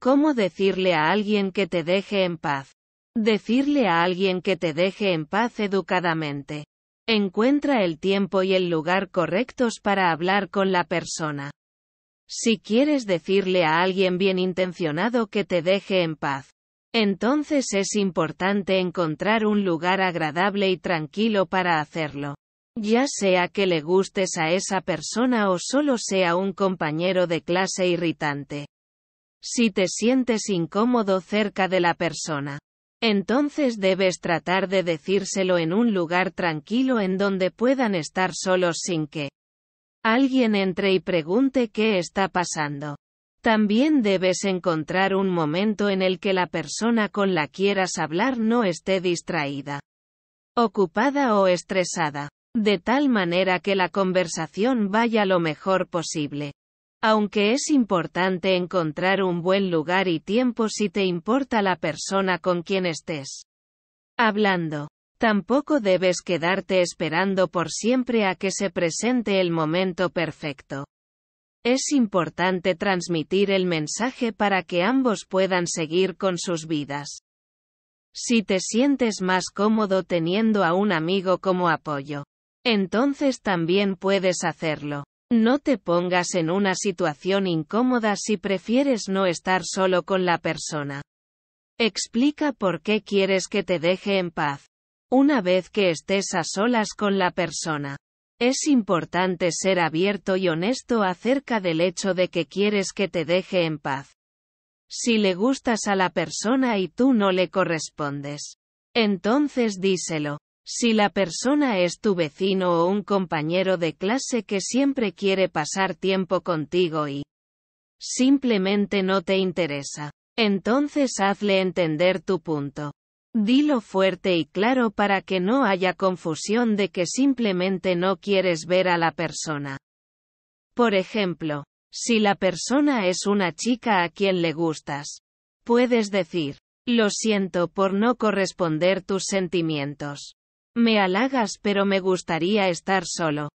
¿Cómo decirle a alguien que te deje en paz? Decirle a alguien que te deje en paz educadamente. Encuentra el tiempo y el lugar correctos para hablar con la persona. Si quieres decirle a alguien bien intencionado que te deje en paz, entonces es importante encontrar un lugar agradable y tranquilo para hacerlo. Ya sea que le gustes a esa persona o solo sea un compañero de clase irritante. Si te sientes incómodo cerca de la persona, entonces debes tratar de decírselo en un lugar tranquilo en donde puedan estar solos sin que alguien entre y pregunte qué está pasando. También debes encontrar un momento en el que la persona con la quieras hablar no esté distraída, ocupada o estresada, de tal manera que la conversación vaya lo mejor posible. Aunque es importante encontrar un buen lugar y tiempo si te importa la persona con quien estés hablando. Tampoco debes quedarte esperando por siempre a que se presente el momento perfecto. Es importante transmitir el mensaje para que ambos puedan seguir con sus vidas. Si te sientes más cómodo teniendo a un amigo como apoyo, entonces también puedes hacerlo. No te pongas en una situación incómoda si prefieres no estar solo con la persona. Explica por qué quieres que te deje en paz. Una vez que estés a solas con la persona, es importante ser abierto y honesto acerca del hecho de que quieres que te deje en paz. Si le gustas a la persona y tú no le correspondes, entonces díselo. Si la persona es tu vecino o un compañero de clase que siempre quiere pasar tiempo contigo y simplemente no te interesa, entonces hazle entender tu punto. Dilo fuerte y claro para que no haya confusión de que simplemente no quieres ver a la persona. Por ejemplo, si la persona es una chica a quien le gustas, puedes decir, lo siento por no corresponder tus sentimientos. Me halagas pero me gustaría estar solo.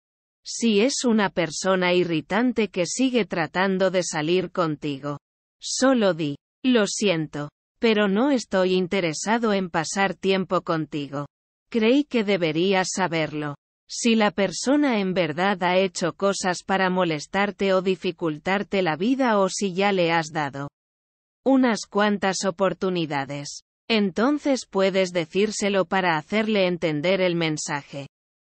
Si es una persona irritante que sigue tratando de salir contigo. Solo di, lo siento, pero no estoy interesado en pasar tiempo contigo. Creí que deberías saberlo. Si la persona en verdad ha hecho cosas para molestarte o dificultarte la vida o si ya le has dado unas cuantas oportunidades. Entonces puedes decírselo para hacerle entender el mensaje.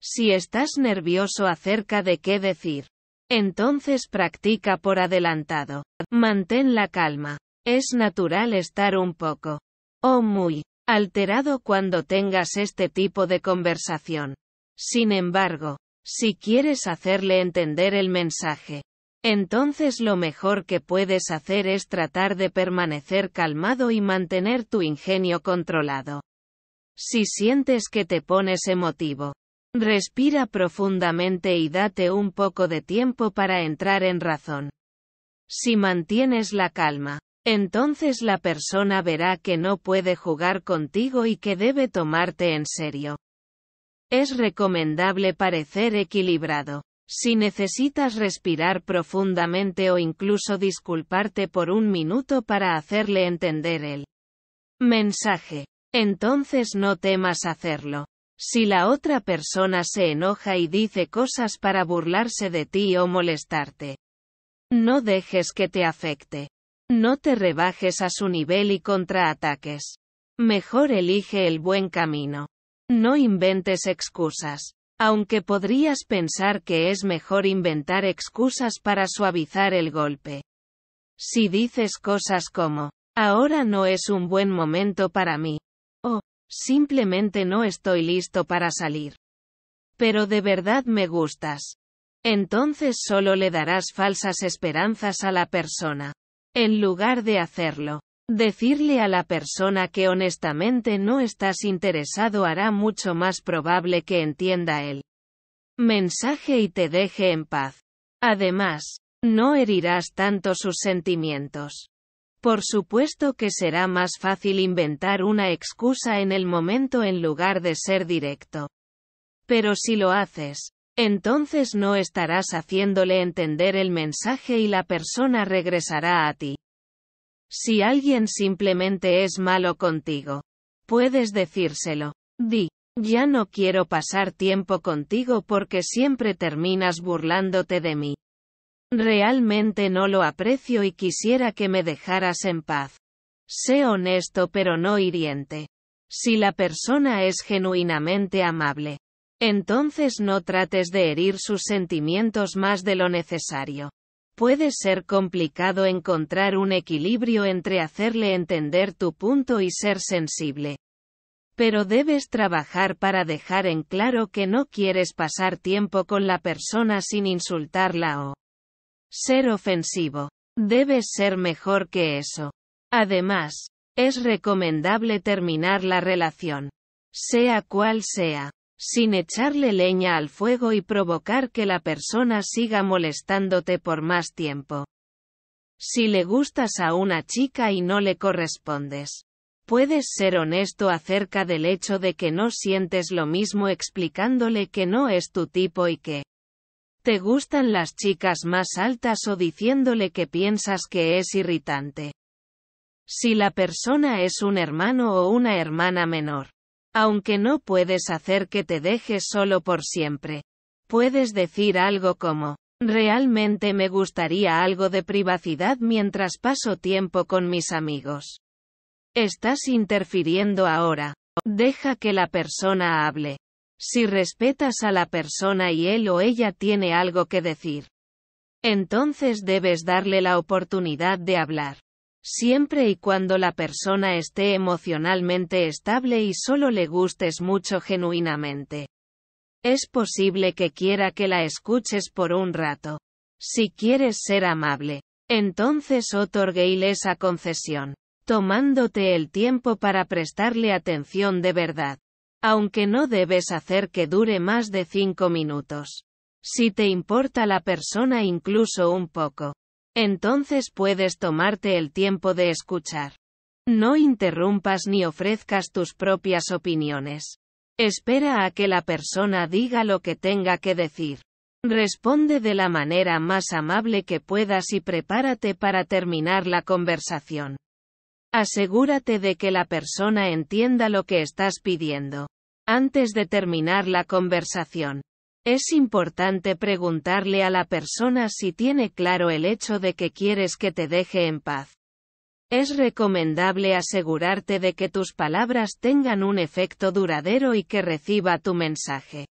Si estás nervioso acerca de qué decir, entonces practica por adelantado. Mantén la calma. Es natural estar un poco, o muy, alterado cuando tengas este tipo de conversación. Sin embargo, si quieres hacerle entender el mensaje, entonces lo mejor que puedes hacer es tratar de permanecer calmado y mantener tu ingenio controlado. Si sientes que te pones emotivo, respira profundamente y date un poco de tiempo para entrar en razón. Si mantienes la calma, entonces la persona verá que no puede jugar contigo y que debe tomarte en serio. Es recomendable parecer equilibrado. Si necesitas respirar profundamente o incluso disculparte por un minuto para hacerle entender el mensaje, entonces no temas hacerlo. Si la otra persona se enoja y dice cosas para burlarse de ti o molestarte, no dejes que te afecte. No te rebajes a su nivel y contraataques. Mejor elige el buen camino. No inventes excusas. Aunque podrías pensar que es mejor inventar excusas para suavizar el golpe. Si dices cosas como, ahora no es un buen momento para mí, o, simplemente no estoy listo para salir. Pero de verdad me gustas. Entonces solo le darás falsas esperanzas a la persona. En lugar de hacerlo, Decirle a la persona que honestamente no estás interesado hará mucho más probable que entienda el mensaje y te deje en paz. Además, no herirás tanto sus sentimientos. Por supuesto que será más fácil inventar una excusa en el momento en lugar de ser directo. Pero si lo haces, entonces no estarás haciéndole entender el mensaje y la persona regresará a ti. Si alguien simplemente es malo contigo, puedes decírselo. Di, ya no quiero pasar tiempo contigo porque siempre terminas burlándote de mí. Realmente no lo aprecio y quisiera que me dejaras en paz. Sé honesto pero no hiriente. Si la persona es genuinamente amable, entonces no trates de herir sus sentimientos más de lo necesario. Puede ser complicado encontrar un equilibrio entre hacerle entender tu punto y ser sensible. Pero debes trabajar para dejar en claro que no quieres pasar tiempo con la persona sin insultarla o ser ofensivo. Debes ser mejor que eso. Además, es recomendable terminar la relación. Sea cual sea sin echarle leña al fuego y provocar que la persona siga molestándote por más tiempo. Si le gustas a una chica y no le correspondes. Puedes ser honesto acerca del hecho de que no sientes lo mismo explicándole que no es tu tipo y que te gustan las chicas más altas o diciéndole que piensas que es irritante. Si la persona es un hermano o una hermana menor, aunque no puedes hacer que te dejes solo por siempre. Puedes decir algo como, realmente me gustaría algo de privacidad mientras paso tiempo con mis amigos. Estás interfiriendo ahora. Deja que la persona hable. Si respetas a la persona y él o ella tiene algo que decir, entonces debes darle la oportunidad de hablar siempre y cuando la persona esté emocionalmente estable y solo le gustes mucho genuinamente. Es posible que quiera que la escuches por un rato. Si quieres ser amable, entonces otorgueile esa concesión, tomándote el tiempo para prestarle atención de verdad. Aunque no debes hacer que dure más de cinco minutos. Si te importa la persona incluso un poco, entonces puedes tomarte el tiempo de escuchar. No interrumpas ni ofrezcas tus propias opiniones. Espera a que la persona diga lo que tenga que decir. Responde de la manera más amable que puedas y prepárate para terminar la conversación. Asegúrate de que la persona entienda lo que estás pidiendo. Antes de terminar la conversación, es importante preguntarle a la persona si tiene claro el hecho de que quieres que te deje en paz. Es recomendable asegurarte de que tus palabras tengan un efecto duradero y que reciba tu mensaje.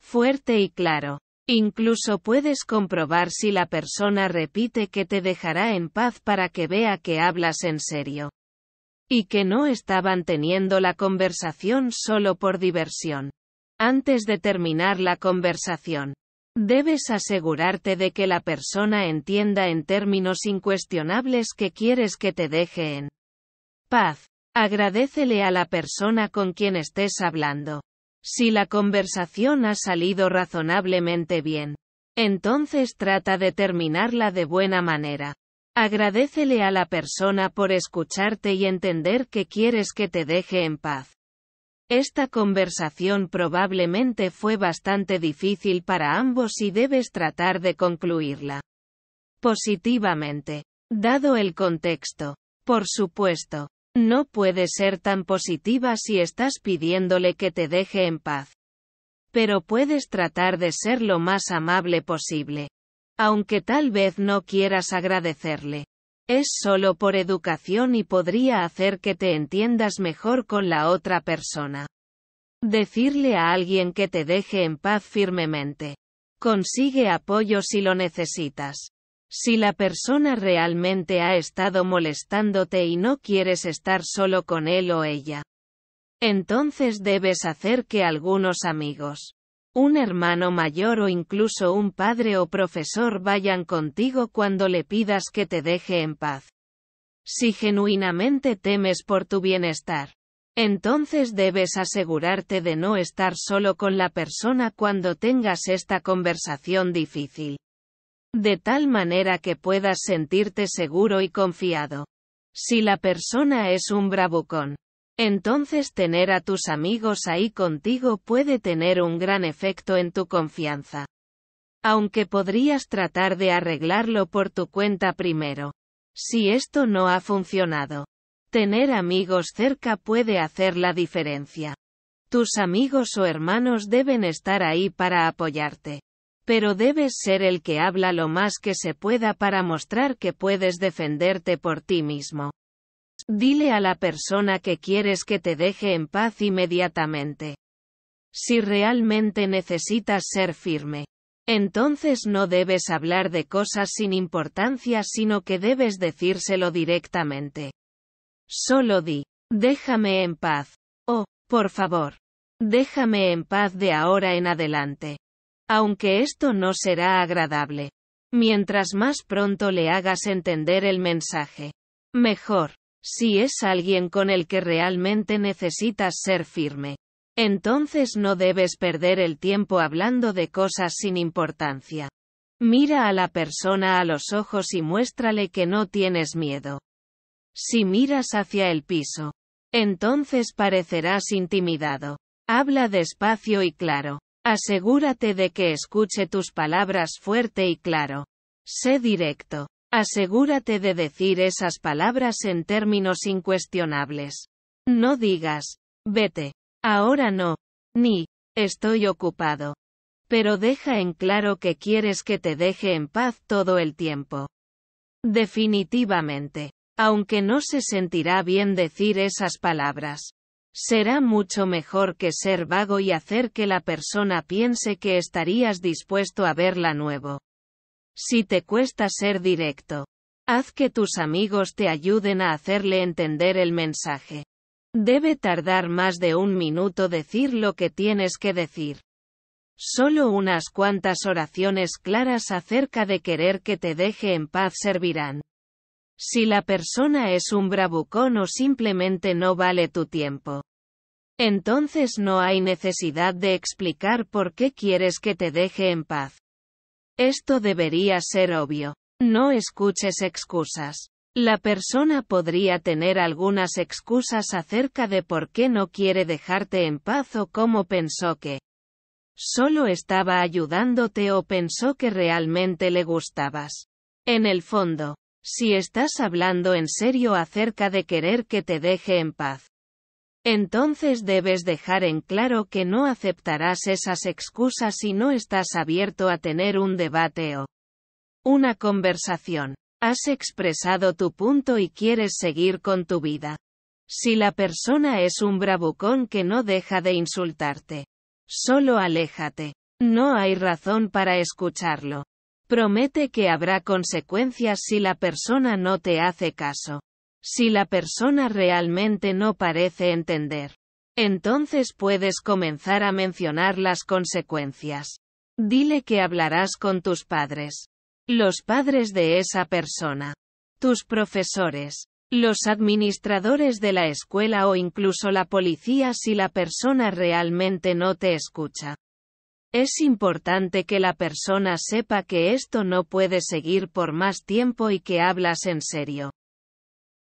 Fuerte y claro. Incluso puedes comprobar si la persona repite que te dejará en paz para que vea que hablas en serio. Y que no estaban teniendo la conversación solo por diversión. Antes de terminar la conversación, debes asegurarte de que la persona entienda en términos incuestionables que quieres que te deje en paz. Agradecele a la persona con quien estés hablando. Si la conversación ha salido razonablemente bien, entonces trata de terminarla de buena manera. Agradecele a la persona por escucharte y entender que quieres que te deje en paz. Esta conversación probablemente fue bastante difícil para ambos y debes tratar de concluirla. Positivamente. Dado el contexto. Por supuesto. No puedes ser tan positiva si estás pidiéndole que te deje en paz. Pero puedes tratar de ser lo más amable posible. Aunque tal vez no quieras agradecerle. Es solo por educación y podría hacer que te entiendas mejor con la otra persona. Decirle a alguien que te deje en paz firmemente. Consigue apoyo si lo necesitas. Si la persona realmente ha estado molestándote y no quieres estar solo con él o ella. Entonces debes hacer que algunos amigos un hermano mayor o incluso un padre o profesor vayan contigo cuando le pidas que te deje en paz. Si genuinamente temes por tu bienestar, entonces debes asegurarte de no estar solo con la persona cuando tengas esta conversación difícil. De tal manera que puedas sentirte seguro y confiado. Si la persona es un bravucón, entonces tener a tus amigos ahí contigo puede tener un gran efecto en tu confianza. Aunque podrías tratar de arreglarlo por tu cuenta primero. Si esto no ha funcionado, tener amigos cerca puede hacer la diferencia. Tus amigos o hermanos deben estar ahí para apoyarte. Pero debes ser el que habla lo más que se pueda para mostrar que puedes defenderte por ti mismo. Dile a la persona que quieres que te deje en paz inmediatamente. Si realmente necesitas ser firme, entonces no debes hablar de cosas sin importancia sino que debes decírselo directamente. Solo di, déjame en paz. O, por favor. Déjame en paz de ahora en adelante. Aunque esto no será agradable. Mientras más pronto le hagas entender el mensaje. Mejor. Si es alguien con el que realmente necesitas ser firme. Entonces no debes perder el tiempo hablando de cosas sin importancia. Mira a la persona a los ojos y muéstrale que no tienes miedo. Si miras hacia el piso, entonces parecerás intimidado. Habla despacio y claro. Asegúrate de que escuche tus palabras fuerte y claro. Sé directo. Asegúrate de decir esas palabras en términos incuestionables. No digas, vete, ahora no, ni, estoy ocupado. Pero deja en claro que quieres que te deje en paz todo el tiempo. Definitivamente, aunque no se sentirá bien decir esas palabras. Será mucho mejor que ser vago y hacer que la persona piense que estarías dispuesto a verla nuevo. Si te cuesta ser directo, haz que tus amigos te ayuden a hacerle entender el mensaje. Debe tardar más de un minuto decir lo que tienes que decir. Solo unas cuantas oraciones claras acerca de querer que te deje en paz servirán. Si la persona es un bravucón o simplemente no vale tu tiempo. Entonces no hay necesidad de explicar por qué quieres que te deje en paz. Esto debería ser obvio. No escuches excusas. La persona podría tener algunas excusas acerca de por qué no quiere dejarte en paz o cómo pensó que solo estaba ayudándote o pensó que realmente le gustabas. En el fondo, si estás hablando en serio acerca de querer que te deje en paz, entonces debes dejar en claro que no aceptarás esas excusas si no estás abierto a tener un debate o una conversación. Has expresado tu punto y quieres seguir con tu vida. Si la persona es un bravucón que no deja de insultarte, solo aléjate. No hay razón para escucharlo. Promete que habrá consecuencias si la persona no te hace caso. Si la persona realmente no parece entender, entonces puedes comenzar a mencionar las consecuencias. Dile que hablarás con tus padres, los padres de esa persona, tus profesores, los administradores de la escuela o incluso la policía si la persona realmente no te escucha. Es importante que la persona sepa que esto no puede seguir por más tiempo y que hablas en serio.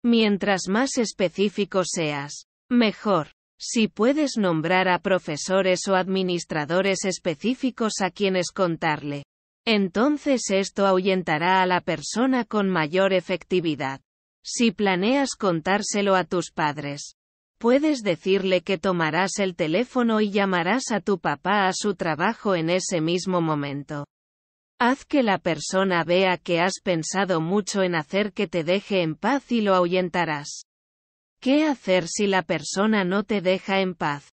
Mientras más específico seas, mejor. Si puedes nombrar a profesores o administradores específicos a quienes contarle, entonces esto ahuyentará a la persona con mayor efectividad. Si planeas contárselo a tus padres, puedes decirle que tomarás el teléfono y llamarás a tu papá a su trabajo en ese mismo momento. Haz que la persona vea que has pensado mucho en hacer que te deje en paz y lo ahuyentarás. ¿Qué hacer si la persona no te deja en paz?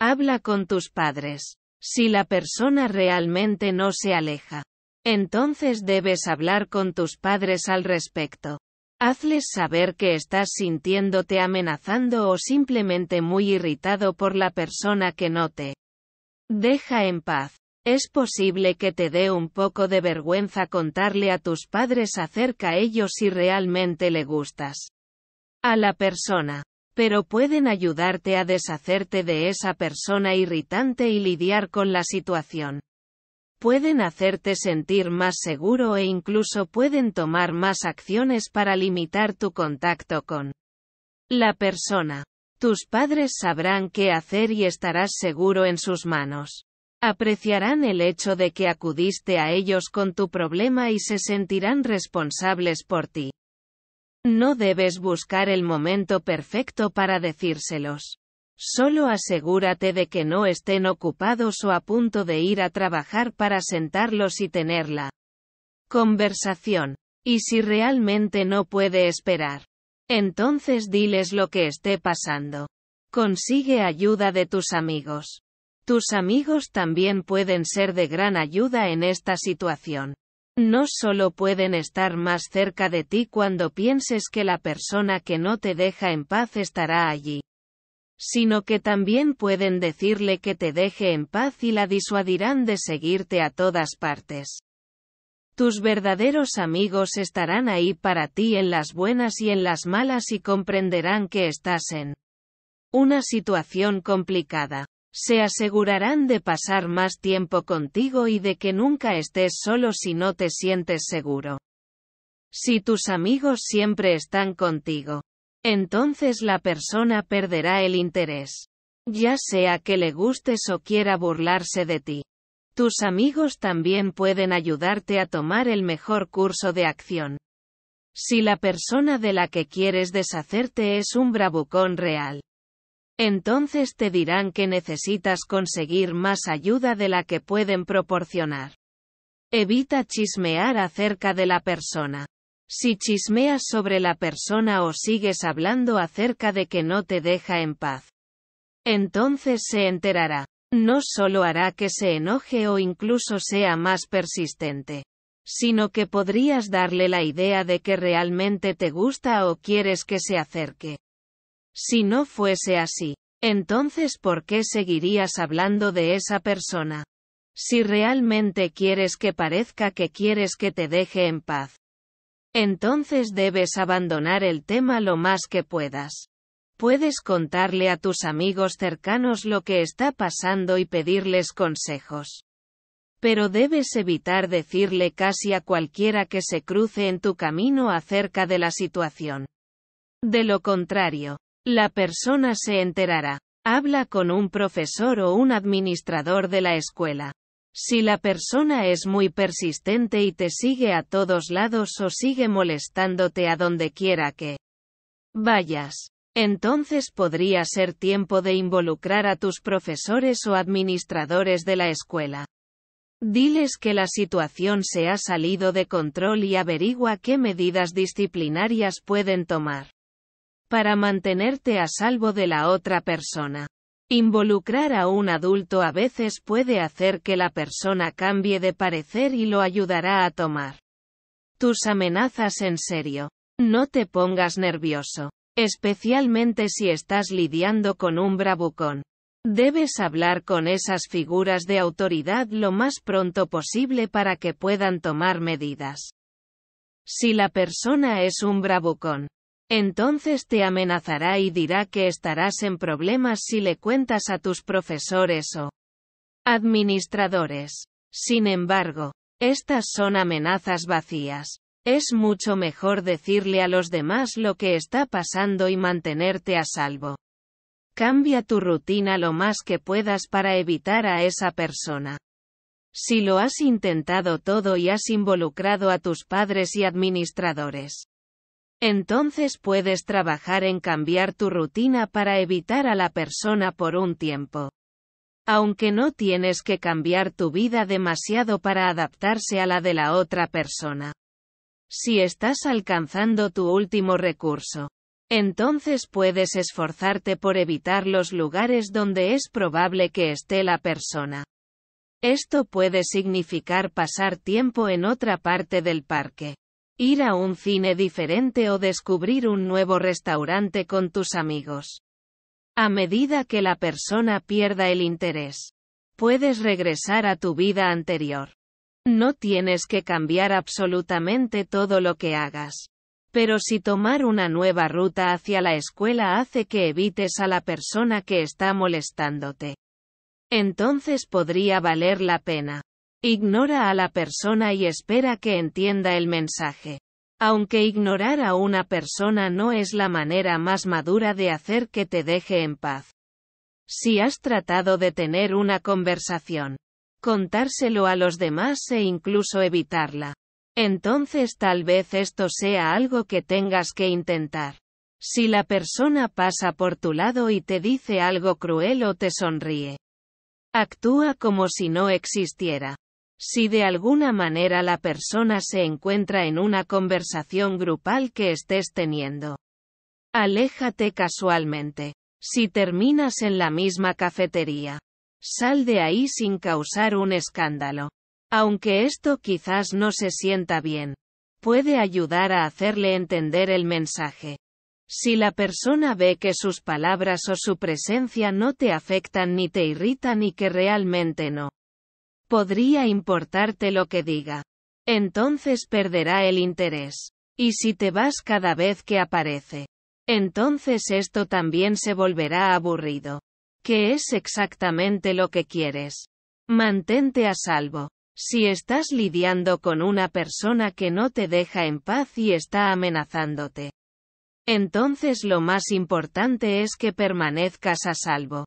Habla con tus padres. Si la persona realmente no se aleja, entonces debes hablar con tus padres al respecto. Hazles saber que estás sintiéndote amenazando o simplemente muy irritado por la persona que no te deja en paz. Es posible que te dé un poco de vergüenza contarle a tus padres acerca ellos si realmente le gustas a la persona. Pero pueden ayudarte a deshacerte de esa persona irritante y lidiar con la situación. Pueden hacerte sentir más seguro e incluso pueden tomar más acciones para limitar tu contacto con la persona. Tus padres sabrán qué hacer y estarás seguro en sus manos. Apreciarán el hecho de que acudiste a ellos con tu problema y se sentirán responsables por ti. No debes buscar el momento perfecto para decírselos. Solo asegúrate de que no estén ocupados o a punto de ir a trabajar para sentarlos y tener la Conversación. Y si realmente no puede esperar, entonces diles lo que esté pasando. Consigue ayuda de tus amigos. Tus amigos también pueden ser de gran ayuda en esta situación. No solo pueden estar más cerca de ti cuando pienses que la persona que no te deja en paz estará allí, sino que también pueden decirle que te deje en paz y la disuadirán de seguirte a todas partes. Tus verdaderos amigos estarán ahí para ti en las buenas y en las malas y comprenderán que estás en una situación complicada. Se asegurarán de pasar más tiempo contigo y de que nunca estés solo si no te sientes seguro. Si tus amigos siempre están contigo, entonces la persona perderá el interés. Ya sea que le gustes o quiera burlarse de ti. Tus amigos también pueden ayudarte a tomar el mejor curso de acción. Si la persona de la que quieres deshacerte es un bravucón real, entonces te dirán que necesitas conseguir más ayuda de la que pueden proporcionar. Evita chismear acerca de la persona. Si chismeas sobre la persona o sigues hablando acerca de que no te deja en paz, entonces se enterará. No solo hará que se enoje o incluso sea más persistente, sino que podrías darle la idea de que realmente te gusta o quieres que se acerque. Si no fuese así, entonces ¿por qué seguirías hablando de esa persona? Si realmente quieres que parezca que quieres que te deje en paz, entonces debes abandonar el tema lo más que puedas. Puedes contarle a tus amigos cercanos lo que está pasando y pedirles consejos. Pero debes evitar decirle casi a cualquiera que se cruce en tu camino acerca de la situación. De lo contrario, la persona se enterará. Habla con un profesor o un administrador de la escuela. Si la persona es muy persistente y te sigue a todos lados o sigue molestándote a donde quiera que vayas, entonces podría ser tiempo de involucrar a tus profesores o administradores de la escuela. Diles que la situación se ha salido de control y averigua qué medidas disciplinarias pueden tomar para mantenerte a salvo de la otra persona. Involucrar a un adulto a veces puede hacer que la persona cambie de parecer y lo ayudará a tomar tus amenazas en serio. No te pongas nervioso, especialmente si estás lidiando con un bravucón. Debes hablar con esas figuras de autoridad lo más pronto posible para que puedan tomar medidas. Si la persona es un bravucón, entonces te amenazará y dirá que estarás en problemas si le cuentas a tus profesores o administradores. Sin embargo, estas son amenazas vacías. Es mucho mejor decirle a los demás lo que está pasando y mantenerte a salvo. Cambia tu rutina lo más que puedas para evitar a esa persona. Si lo has intentado todo y has involucrado a tus padres y administradores, entonces puedes trabajar en cambiar tu rutina para evitar a la persona por un tiempo. Aunque no tienes que cambiar tu vida demasiado para adaptarse a la de la otra persona. Si estás alcanzando tu último recurso, entonces puedes esforzarte por evitar los lugares donde es probable que esté la persona. Esto puede significar pasar tiempo en otra parte del parque ir a un cine diferente o descubrir un nuevo restaurante con tus amigos. A medida que la persona pierda el interés, puedes regresar a tu vida anterior. No tienes que cambiar absolutamente todo lo que hagas. Pero si tomar una nueva ruta hacia la escuela hace que evites a la persona que está molestándote, entonces podría valer la pena. Ignora a la persona y espera que entienda el mensaje. Aunque ignorar a una persona no es la manera más madura de hacer que te deje en paz. Si has tratado de tener una conversación, contárselo a los demás e incluso evitarla. Entonces tal vez esto sea algo que tengas que intentar. Si la persona pasa por tu lado y te dice algo cruel o te sonríe, actúa como si no existiera. Si de alguna manera la persona se encuentra en una conversación grupal que estés teniendo. Aléjate casualmente. Si terminas en la misma cafetería. Sal de ahí sin causar un escándalo. Aunque esto quizás no se sienta bien. Puede ayudar a hacerle entender el mensaje. Si la persona ve que sus palabras o su presencia no te afectan ni te irritan y que realmente no Podría importarte lo que diga. Entonces perderá el interés. Y si te vas cada vez que aparece. Entonces esto también se volverá aburrido. Que es exactamente lo que quieres. Mantente a salvo. Si estás lidiando con una persona que no te deja en paz y está amenazándote. Entonces lo más importante es que permanezcas a salvo.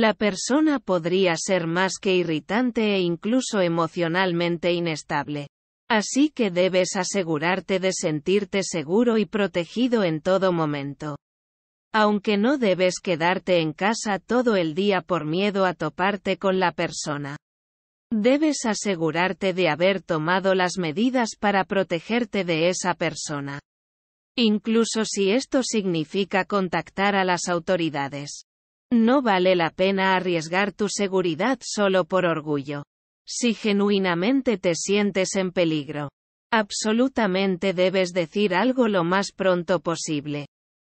La persona podría ser más que irritante e incluso emocionalmente inestable. Así que debes asegurarte de sentirte seguro y protegido en todo momento. Aunque no debes quedarte en casa todo el día por miedo a toparte con la persona. Debes asegurarte de haber tomado las medidas para protegerte de esa persona. Incluso si esto significa contactar a las autoridades. No vale la pena arriesgar tu seguridad solo por orgullo. Si genuinamente te sientes en peligro, absolutamente debes decir algo lo más pronto posible.